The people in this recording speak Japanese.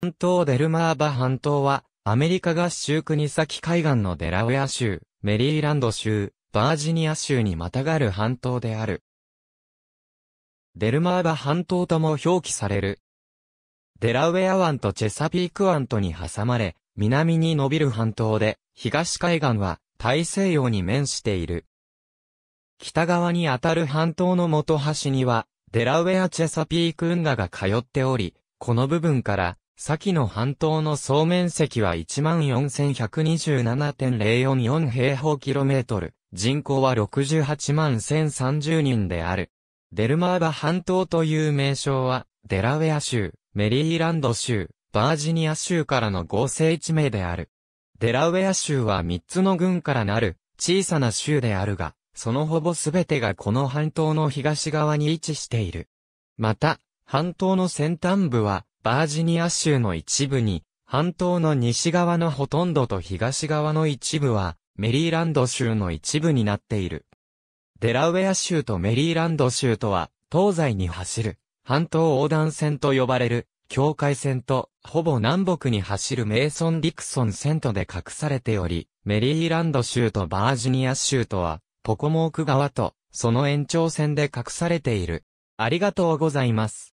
半島デルマーバ半島は、アメリカ合衆国先海岸のデラウェア州、メリーランド州、バージニア州にまたがる半島である。デルマーバ半島とも表記される。デラウェア湾とチェサピーク湾とに挟まれ、南に伸びる半島で、東海岸は大西洋に面している。北側にあたる半島の元端には、デラウェアチェサピーク運河が通っており、この部分から先の半島の総面積は14,127.044平方キロメートル、人口は68万1030人である。デルマーバ半島という名称は、デラウェア州、メリーランド州、バージニア州からの合成地名である。デラウェア州は3つの郡からなる、小さな州であるが、そのほぼすべてがこの半島の東側に位置している。また、半島の先端部は、バージニア州の一部に、半島の西側のほとんどと東側の一部は、メリーランド州の一部になっている。デラウェア州とメリーランド州とは、東西に走る、半島横断線と呼ばれる、境界線と、ほぼ南北に走るメイソン・ディクソン線とで隠されており、メリーランド州とバージニア州とは、ポコモーク側と、その延長線で隠されている。ありがとうございます。